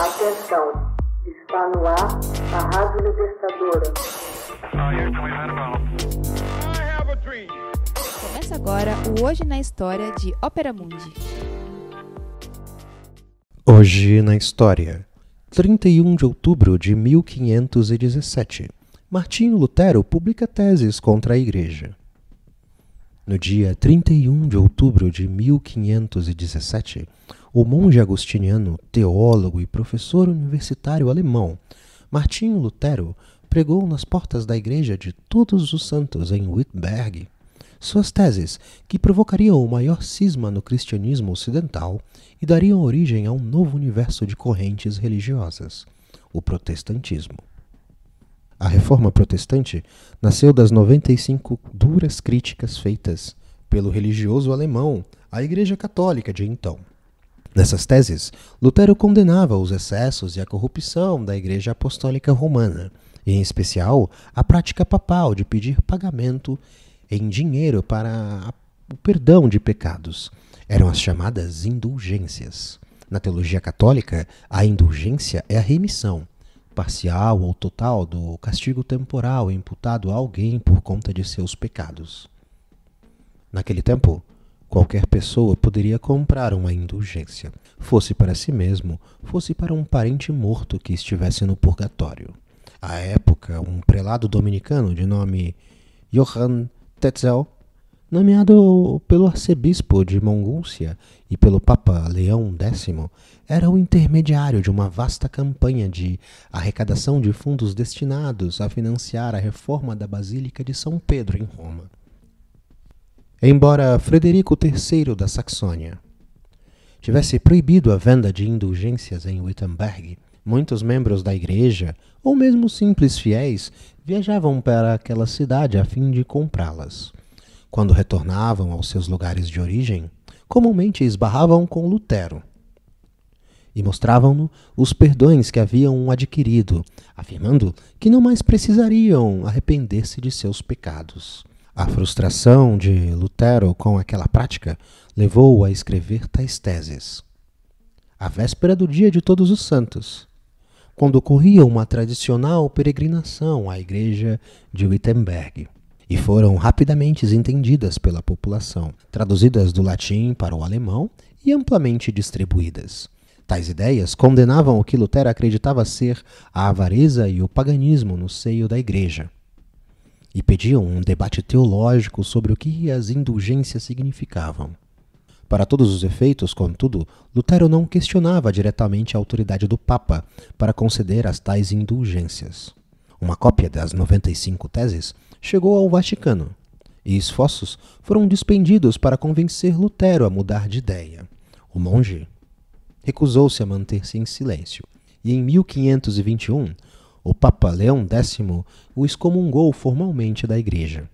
Atenção, está no ar a Rádio Libertadora. Começa agora o Hoje na História de Ópera Mundi. Hoje na História, 31 de outubro de 1517. Martinho Lutero publica teses contra a Igreja. No dia 31 de outubro de 1517, o monge agostiniano, teólogo e professor universitário alemão Martinho Lutero pregou nas portas da Igreja de Todos os Santos em Wittenberg. Suas teses, que provocariam o maior cisma no cristianismo ocidental e dariam origem a um novo universo de correntes religiosas, o protestantismo a reforma protestante nasceu das 95 duras críticas feitas pelo religioso alemão à Igreja Católica de então. Nessas teses, Lutero condenava os excessos e a corrupção da Igreja Apostólica Romana, e em especial a prática papal de pedir pagamento em dinheiro para o perdão de pecados. Eram as chamadas indulgências. Na teologia católica, a indulgência é a remissão, parcial ou total do castigo temporal imputado a alguém por conta de seus pecados. Naquele tempo, qualquer pessoa poderia comprar uma indulgência, fosse para si mesmo, fosse para um parente morto que estivesse no purgatório. À época, um prelado dominicano de nome Johann Tetzel nomeado pelo arcebispo de Mongúncia e pelo Papa Leão X, era o intermediário de uma vasta campanha de arrecadação de fundos destinados a financiar a reforma da Basílica de São Pedro em Roma. Embora Frederico III da Saxônia tivesse proibido a venda de indulgências em Wittenberg, muitos membros da igreja, ou mesmo simples fiéis, viajavam para aquela cidade a fim de comprá-las. Quando retornavam aos seus lugares de origem, comumente esbarravam com Lutero e mostravam-no os perdões que haviam adquirido, afirmando que não mais precisariam arrepender-se de seus pecados. A frustração de Lutero com aquela prática levou-o a escrever tais teses. A véspera do dia de Todos os Santos, quando ocorria uma tradicional peregrinação à igreja de Wittenberg e foram rapidamente entendidas pela população, traduzidas do latim para o alemão e amplamente distribuídas. Tais ideias condenavam o que Lutero acreditava ser a avareza e o paganismo no seio da Igreja, e pediam um debate teológico sobre o que as indulgências significavam. Para todos os efeitos, contudo, Lutero não questionava diretamente a autoridade do Papa para conceder as tais indulgências uma cópia das 95 teses, chegou ao Vaticano, e esforços foram despendidos para convencer Lutero a mudar de ideia. O monge recusou-se a manter-se em silêncio, e em 1521 o Papa Leão X o excomungou formalmente da Igreja.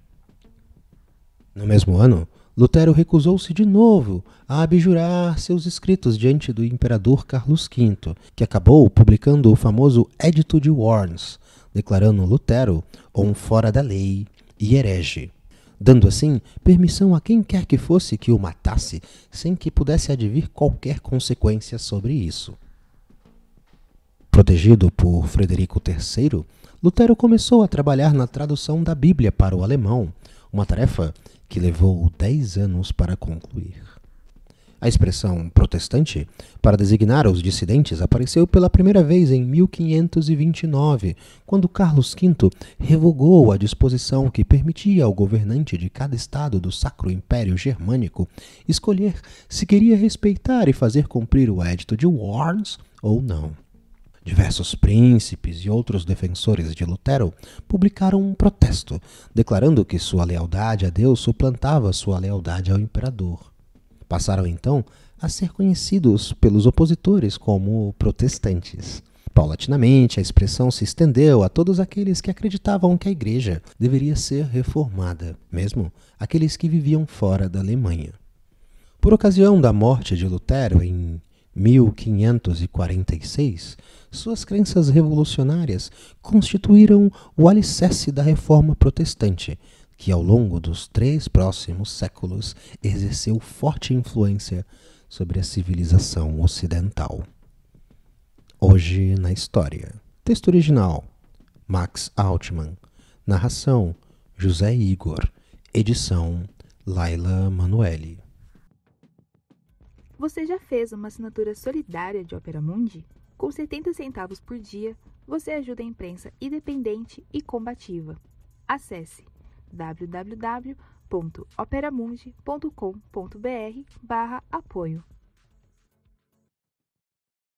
No mesmo ano, Lutero recusou-se de novo a abjurar seus escritos diante do imperador Carlos V, que acabou publicando o famoso Edito de Worms, declarando Lutero um fora da lei e herege, dando assim permissão a quem quer que fosse que o matasse sem que pudesse advir qualquer consequência sobre isso. Protegido por Frederico III, Lutero começou a trabalhar na tradução da Bíblia para o alemão, uma tarefa que levou dez anos para concluir. A expressão protestante para designar os dissidentes apareceu pela primeira vez em 1529, quando Carlos V revogou a disposição que permitia ao governante de cada estado do Sacro Império Germânico escolher se queria respeitar e fazer cumprir o Edito de Worms ou não. Diversos príncipes e outros defensores de Lutero publicaram um protesto, declarando que sua lealdade a Deus suplantava sua lealdade ao imperador. Passaram então a ser conhecidos pelos opositores como protestantes. Paulatinamente, a expressão se estendeu a todos aqueles que acreditavam que a igreja deveria ser reformada, mesmo aqueles que viviam fora da Alemanha. Por ocasião da morte de Lutero em 1546, suas crenças revolucionárias constituíram o alicerce da reforma protestante, que ao longo dos três próximos séculos exerceu forte influência sobre a civilização ocidental. Hoje na História. Texto original: Max Altman. Narração: José Igor. Edição: Laila Manuelle. Você já fez uma assinatura solidária de Opera Mundi? Com 70 centavos por dia, você ajuda a imprensa independente e combativa. Acesse www.operamundi.com.br/apoio.